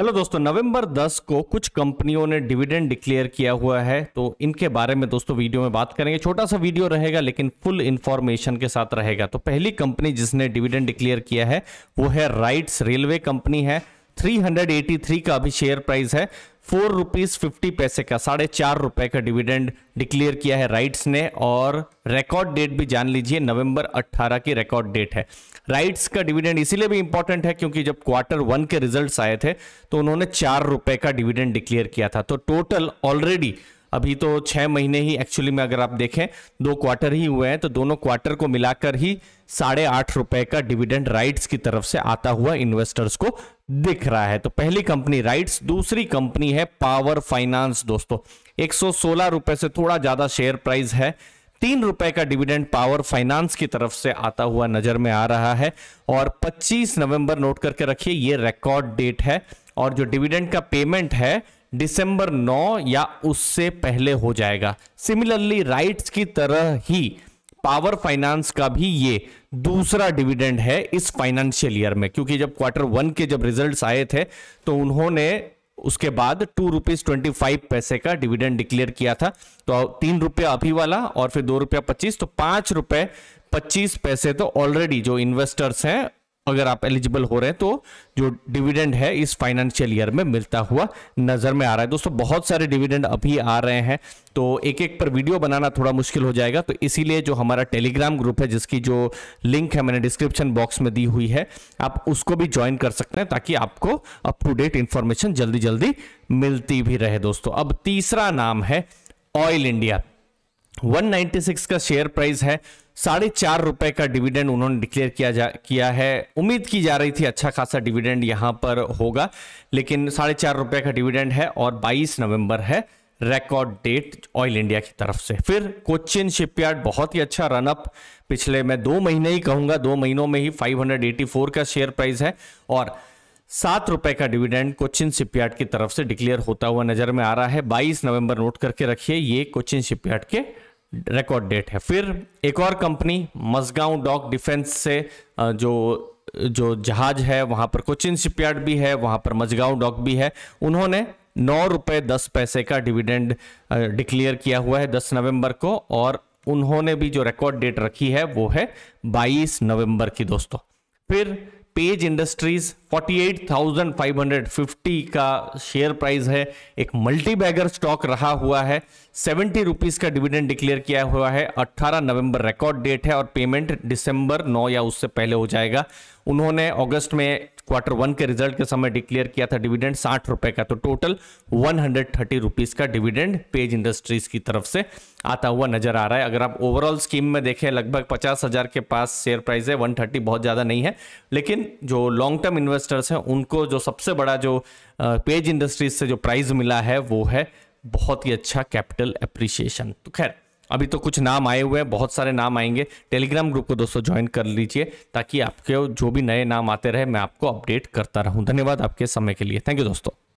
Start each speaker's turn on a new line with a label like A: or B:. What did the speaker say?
A: hello दोस्तों नवंबर 10 को कुछ कंपनियों ने डिविडेंड डिक्लेयर किया हुआ है तो इनके बारे में दोस्तों वीडियो में बात करेंगे छोटा सा वीडियो रहेगा लेकिन फुल इंफॉर्मेशन के साथ रहेगा तो पहली कंपनी जिसने डिविडेंड डिक्लेयर किया है वो है राइट्स रेलवे कंपनी है 383 का अभी शेयर प्राइस है फोर रुपीज फिफ्टी पैसे का साढ़े चार रुपए का डिविडेंड डिक्लेयर किया है राइट्स ने और रिकॉर्ड डेट भी जान लीजिए नवंबर 18 की रिकॉर्ड डेट है राइट्स का डिविडेंड इसीलिए भी इंपॉर्टेंट है क्योंकि जब क्वार्टर वन के रिजल्ट्स आए थे तो उन्होंने चार रुपए का डिविडेंड डिक्लेयर किया था तो टोटल ऑलरेडी अभी तो छः महीने ही एक्चुअली में अगर आप देखें दो क्वार्टर ही हुए हैं तो दोनों क्वार्टर को मिलाकर ही साढ़े आठ रुपए का डिविडेंड राइट्स की तरफ से आता हुआ इन्वेस्टर्स को दिख रहा है तो पहली कंपनी राइट्स दूसरी कंपनी है पावर फाइनेंस दोस्तों एक रुपए से थोड़ा ज़्यादा शेयर प्राइस है तीन रुपए का डिविडेंड पावर फाइनेंस की तरफ से आता हुआ नजर में आ रहा है और 25 नवंबर नोट करके रखिए ये रिकॉर्ड डेट है और जो डिविडेंड का पेमेंट है दिसंबर 9 या उससे पहले हो जाएगा सिमिलरली राइट्स की तरह ही पावर फाइनेंस का भी ये दूसरा डिविडेंड है इस फाइनेंशियल ईयर में क्योंकि जब क्वार्टर वन के जब रिजल्ट्स आए थे तो उन्होंने उसके बाद टू रुपीज ट्वेंटी फाइव पैसे का डिविडेंड डिक्लेयर किया था तो तीन रुपया अभी वाला और फिर दो रुपया पच्चीस तो पांच रुपए पच्चीस पैसे तो ऑलरेडी जो इन्वेस्टर्स हैं अगर आप एलिजिबल हो रहे हैं तो जो डिविडेंड है इस फाइनेंशियल ईयर में मिलता हुआ नजर में आ रहा है दोस्तों बहुत सारे डिविडेंड अभी आ रहे हैं तो एक एक पर वीडियो बनाना थोड़ा मुश्किल हो जाएगा तो इसीलिए जो हमारा टेलीग्राम ग्रुप है जिसकी जो लिंक है मैंने डिस्क्रिप्शन बॉक्स में दी हुई है आप उसको भी ज्वाइन कर सकते हैं ताकि आपको अप टू डेट इंफॉर्मेशन जल्दी जल्दी मिलती भी रहे दोस्तों अब तीसरा नाम है ऑयल इंडिया 196 का शेयर प्राइस है साढ़े चार रुपए का डिविडेंड उन्होंने डिक्लेयर किया जा किया है उम्मीद की जा रही थी अच्छा खासा डिविडेंड यहां पर होगा लेकिन साढ़े चार रुपए का डिविडेंड है और 22 नवंबर है रिकॉर्ड डेट ऑयल इंडिया की तरफ से फिर कोचिन शिपयार्ड बहुत ही अच्छा रनअप पिछले मैं दो महीने ही कहूंगा दो महीनों में ही फाइव का शेयर प्राइस है और सात रुपए का डिविडेंड कोचिन शिपयार्ड की तरफ से डिक्लेयर होता हुआ नजर में आ रहा है 22 नवंबर नोट करके रखिए ये कोचिन शिपयार्ड के रिकॉर्ड डेट है फिर एक और कंपनी मजगांव डॉक डिफेंस से जो जो जहाज है वहां पर कोचिन शिपयार्ड भी है वहां पर मजगांव डॉक भी है उन्होंने नौ रुपए दस पैसे का डिविडेंड डिक्लेयर किया हुआ है दस नवंबर को और उन्होंने भी जो रिकॉर्ड डेट रखी है वो है 22 नवंबर की दोस्तों फिर पेज इंडस्ट्रीज 48,550 का शेयर प्राइस है एक मल्टी बैगर स्टॉक रहा हुआ है सेवेंटी रुपीज का डिविडेंड डिक्लेयर किया हुआ है 18 नवंबर रिकॉर्ड डेट है और पेमेंट दिसंबर 9 या उससे पहले हो जाएगा उन्होंने अगस्त में क्वार्टर वन के रिजल्ट के समय डिक्लेयर किया था डिविडेंड साठ रुपए का तो total one hundred thirty rupees का डिविडेंड पेज इंडस्ट्रीज की तरफ से आता हुआ नजर आ रहा है अगर आप ओवरऑल स्कीम में देखें लगभग पचास हजार के पास शेयर प्राइस है वन थर्टी बहुत ज्यादा नहीं है लेकिन जो लॉन्ग टर्म इन्वेस्टर्स हैं उनको जो सबसे बड़ा जो पेज इंडस्ट्रीज से जो प्राइज मिला है वो है बहुत ही अच्छा कैपिटल अप्रिसिएशन तो खैर अभी तो कुछ नाम आए हुए हैं बहुत सारे नाम आएंगे टेलीग्राम ग्रुप को दोस्तों ज्वाइन कर लीजिए ताकि आपके जो भी नए नाम आते रहे मैं आपको अपडेट करता रहूं धन्यवाद आपके समय के लिए थैंक यू दोस्तों